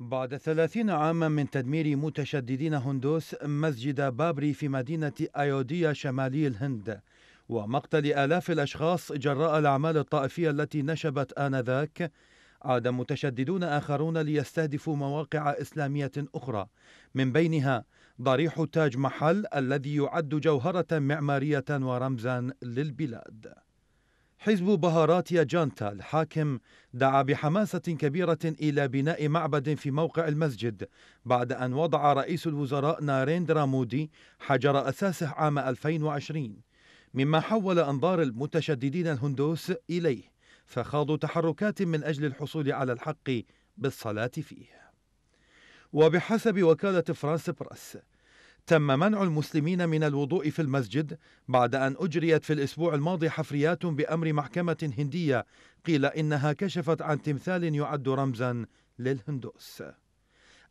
بعد ثلاثين عاما من تدمير متشددين هندوس مسجد بابري في مدينة أيوديا شمالي الهند ومقتل آلاف الأشخاص جراء الأعمال الطائفية التي نشبت آنذاك عاد متشددون آخرون ليستهدفوا مواقع إسلامية أخرى من بينها ضريح تاج محل الذي يعد جوهرة معمارية ورمزا للبلاد حزب بهاراتيا جانتا الحاكم دعا بحماسة كبيرة إلى بناء معبد في موقع المسجد بعد أن وضع رئيس الوزراء ناريندرا مودي حجر أساسه عام 2020 مما حول أنظار المتشددين الهندوس إليه فخاضوا تحركات من أجل الحصول على الحق بالصلاة فيه وبحسب وكالة فرانس برس تم منع المسلمين من الوضوء في المسجد بعد أن أجريت في الأسبوع الماضي حفريات بأمر محكمة هندية قيل إنها كشفت عن تمثال يعد رمزا للهندوس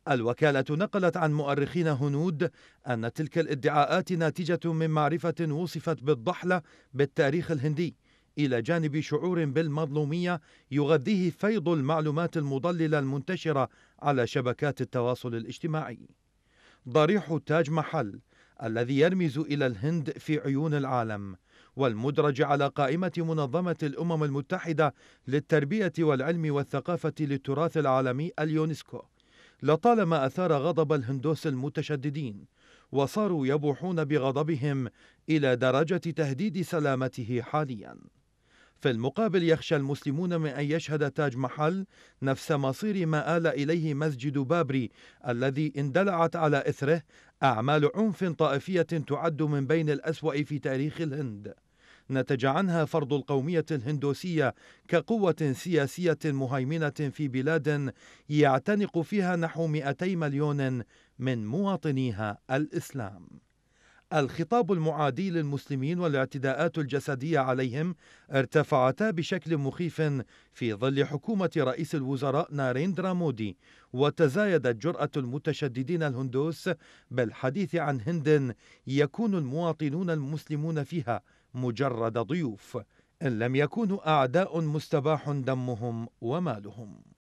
الوكالة نقلت عن مؤرخين هنود أن تلك الادعاءات ناتجة من معرفة وصفت بالضحلة بالتاريخ الهندي إلى جانب شعور بالمظلومية يغذيه فيض المعلومات المضللة المنتشرة على شبكات التواصل الاجتماعي ضريح تاج محل الذي يرمز إلى الهند في عيون العالم والمدرج على قائمة منظمة الأمم المتحدة للتربية والعلم والثقافة للتراث العالمي اليونسكو لطالما أثار غضب الهندوس المتشددين وصاروا يبوحون بغضبهم إلى درجة تهديد سلامته حالياً في المقابل يخشى المسلمون من أن يشهد تاج محل نفس مصير ما آل إليه مسجد بابري الذي اندلعت على إثره أعمال عنف طائفية تعد من بين الأسوأ في تاريخ الهند نتج عنها فرض القومية الهندوسية كقوة سياسية مهيمنة في بلاد يعتنق فيها نحو 200 مليون من مواطنيها الإسلام الخطاب المعادي للمسلمين والاعتداءات الجسدية عليهم ارتفعتا بشكل مخيف في ظل حكومة رئيس الوزراء ناريندرا مودي وتزايدت جرأة المتشددين الهندوس بالحديث عن هند يكون المواطنون المسلمون فيها مجرد ضيوف إن لم يكونوا أعداء مستباح دمهم ومالهم